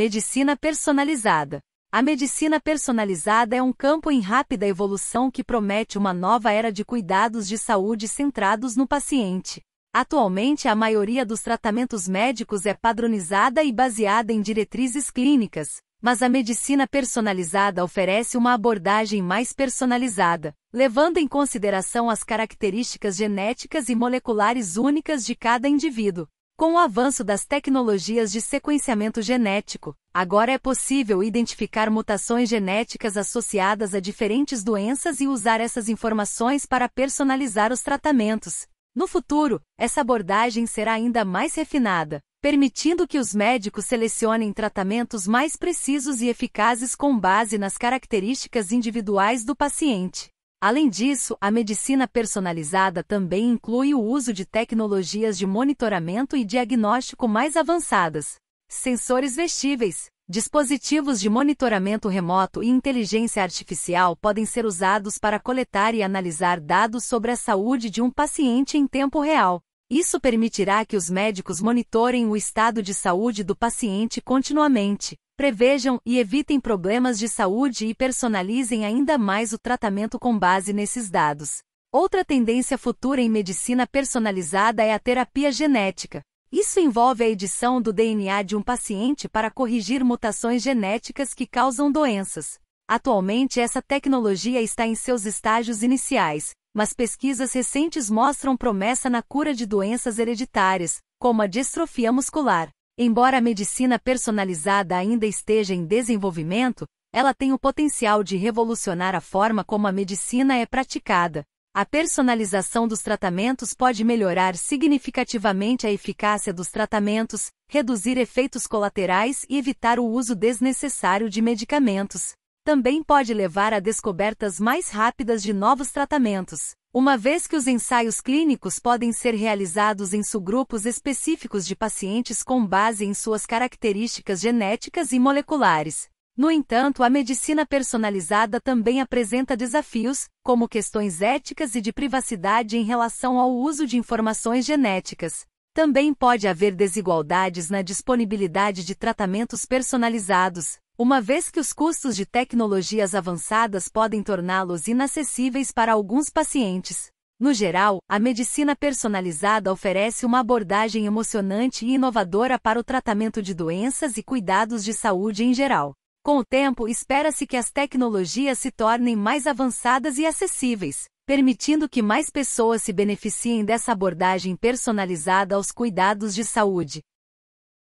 Medicina personalizada. A medicina personalizada é um campo em rápida evolução que promete uma nova era de cuidados de saúde centrados no paciente. Atualmente, a maioria dos tratamentos médicos é padronizada e baseada em diretrizes clínicas, mas a medicina personalizada oferece uma abordagem mais personalizada, levando em consideração as características genéticas e moleculares únicas de cada indivíduo. Com o avanço das tecnologias de sequenciamento genético, agora é possível identificar mutações genéticas associadas a diferentes doenças e usar essas informações para personalizar os tratamentos. No futuro, essa abordagem será ainda mais refinada, permitindo que os médicos selecionem tratamentos mais precisos e eficazes com base nas características individuais do paciente. Além disso, a medicina personalizada também inclui o uso de tecnologias de monitoramento e diagnóstico mais avançadas, sensores vestíveis, Dispositivos de monitoramento remoto e inteligência artificial podem ser usados para coletar e analisar dados sobre a saúde de um paciente em tempo real. Isso permitirá que os médicos monitorem o estado de saúde do paciente continuamente, prevejam e evitem problemas de saúde e personalizem ainda mais o tratamento com base nesses dados. Outra tendência futura em medicina personalizada é a terapia genética. Isso envolve a edição do DNA de um paciente para corrigir mutações genéticas que causam doenças. Atualmente, essa tecnologia está em seus estágios iniciais, mas pesquisas recentes mostram promessa na cura de doenças hereditárias, como a distrofia muscular. Embora a medicina personalizada ainda esteja em desenvolvimento, ela tem o potencial de revolucionar a forma como a medicina é praticada. A personalização dos tratamentos pode melhorar significativamente a eficácia dos tratamentos, reduzir efeitos colaterais e evitar o uso desnecessário de medicamentos. Também pode levar a descobertas mais rápidas de novos tratamentos. Uma vez que os ensaios clínicos podem ser realizados em subgrupos específicos de pacientes com base em suas características genéticas e moleculares. No entanto, a medicina personalizada também apresenta desafios, como questões éticas e de privacidade em relação ao uso de informações genéticas. Também pode haver desigualdades na disponibilidade de tratamentos personalizados, uma vez que os custos de tecnologias avançadas podem torná-los inacessíveis para alguns pacientes. No geral, a medicina personalizada oferece uma abordagem emocionante e inovadora para o tratamento de doenças e cuidados de saúde em geral. Com o tempo, espera-se que as tecnologias se tornem mais avançadas e acessíveis, permitindo que mais pessoas se beneficiem dessa abordagem personalizada aos cuidados de saúde.